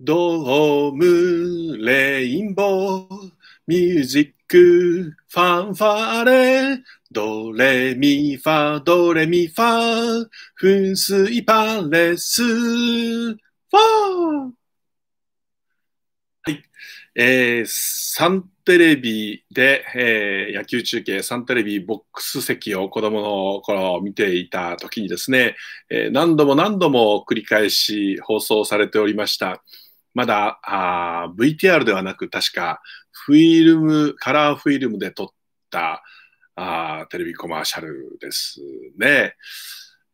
ドームレインボーミュージックファンファーレドレミファドレミファ噴水パレスファーはい、えー、サンテレビで、えー、野球中継、サンテレビボックス席を子供の頃見ていた時にですね、えー、何度も何度も繰り返し放送されておりました。まだあ VTR ではなく、確かフィルム、カラーフィルムで撮ったあテレビコマーシャルですね。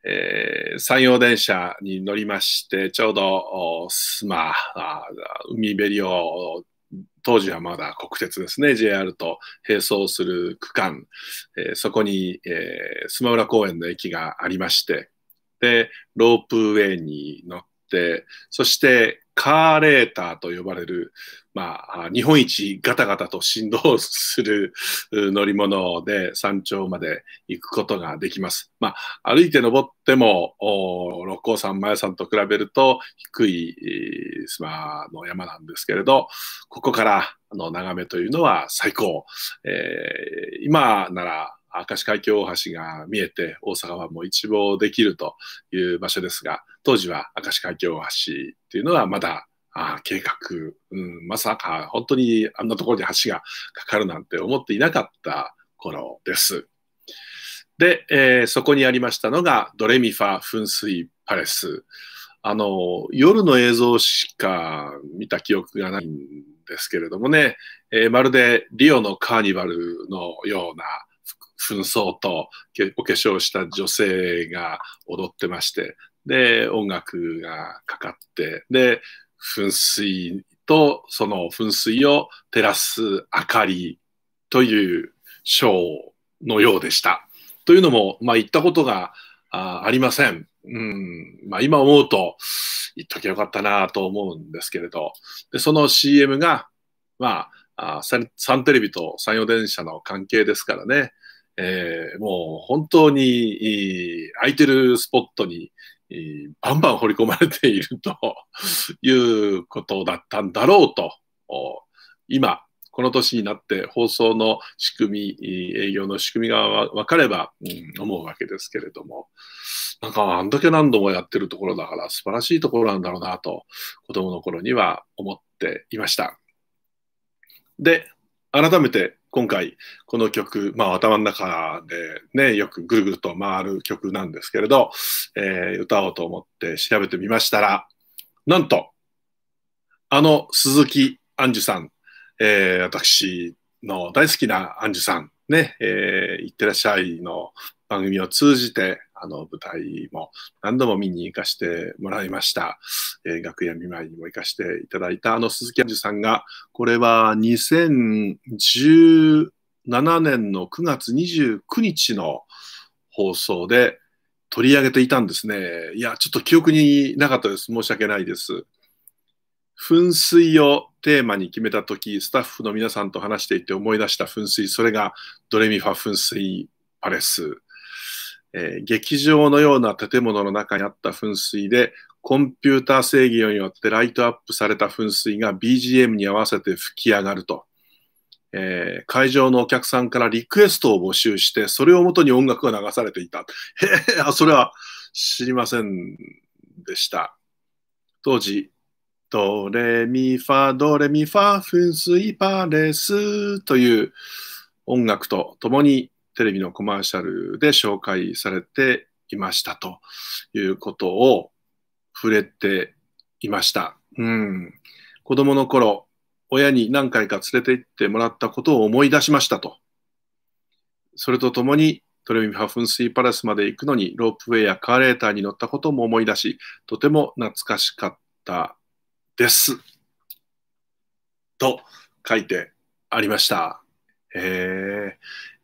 えー、山陽電車に乗りまして、ちょうど、まあ、海べりを、当時はまだ国鉄ですね、JR と並走する区間、えー、そこに、えー、スマウラ公園の駅がありまして、で、ロープウェイに乗って、そしてカーレーターと呼ばれる、まあ、日本一ガタガタと振動する乗り物で山頂まで行くことができます。まあ、歩いて登っても、六甲山、前山と比べると低い、まあ、の山なんですけれど、ここからの眺めというのは最高。えー、今なら明石海峡大橋が見えて大阪湾も一望できるという場所ですが当時は明石海峡大橋っていうのはまだあ計画、うん、まさか本当にあんなところに橋がかかるなんて思っていなかった頃です。で、えー、そこにありましたのがドレミファ噴水パレス。あの夜の映像しか見た記憶がないんですけれどもね、えー、まるでリオのカーニバルのような紛争とお化粧した女性が踊ってまして、で、音楽がかかって、で、噴水とその噴水を照らす明かりというショーのようでした。というのも、まあ、行ったことがありません。うんまあ、今思うと、言っときゃよかったなと思うんですけれど。で、その CM が、まあ、あサンテレビと山陽電車の関係ですからね、えー、もう本当に、空いてるスポットに、バンバン掘り込まれていると いうことだったんだろうと、今、この年になって放送の仕組み、営業の仕組みが分かれば、うん、思うわけですけれども、なんかあんだけ何度もやってるところだから素晴らしいところなんだろうなと、子供の頃には思っていました。で、改めて今回この曲、まあ、頭の中で、ね、よくぐるぐると回る曲なんですけれど、えー、歌おうと思って調べてみましたらなんとあの鈴木杏樹さん、えー、私の大好きな杏樹さんね、えー、いってらっしゃいの番組を通じてあの舞台も何度も見に行かしてもらいました。えー、楽屋見舞いにも行かしていただいたあの鈴木杏樹さんが、これは2017年の9月29日の放送で取り上げていたんですね。いや、ちょっと記憶になかったです。申し訳ないです。噴水をテーマに決めた時、スタッフの皆さんと話していて思い出した噴水、それがドレミファ噴水パレス。えー、劇場のような建物の中にあった噴水で、コンピューター制御によってライトアップされた噴水が BGM に合わせて吹き上がると。えー、会場のお客さんからリクエストを募集して、それをもとに音楽が流されていた。へえ、それは知りませんでした。当時、ドレミファ、ドレミファ、噴水パレスという音楽とともにテレビのコマーシャルで紹介されていましたということを触れていました。うん。子供の頃、親に何回か連れて行ってもらったことを思い出しましたと。それとともに、トレミファ噴水パレスまで行くのにロープウェイやカーレーターに乗ったことも思い出し、とても懐かしかったです。と書いてありました。へえ。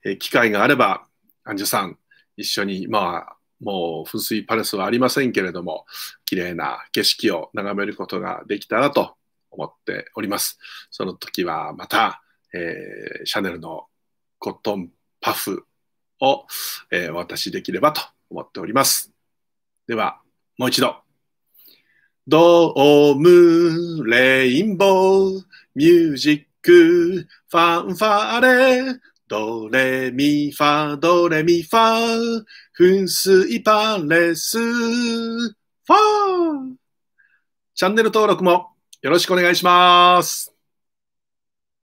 え機会があれば、アンジュさん、一緒に、まあ、もう噴水パレスはありませんけれども、綺麗な景色を眺めることができたらと思っております。その時はまた、えー、シャネルのコットンパフを、えー、お渡しできればと思っております。では、もう一度。ドーム、レインボー、ミュージック、ファンファーレ、ドレミファ、ドレミファ、噴水パレス、ファチャンネル登録もよろしくお願いします。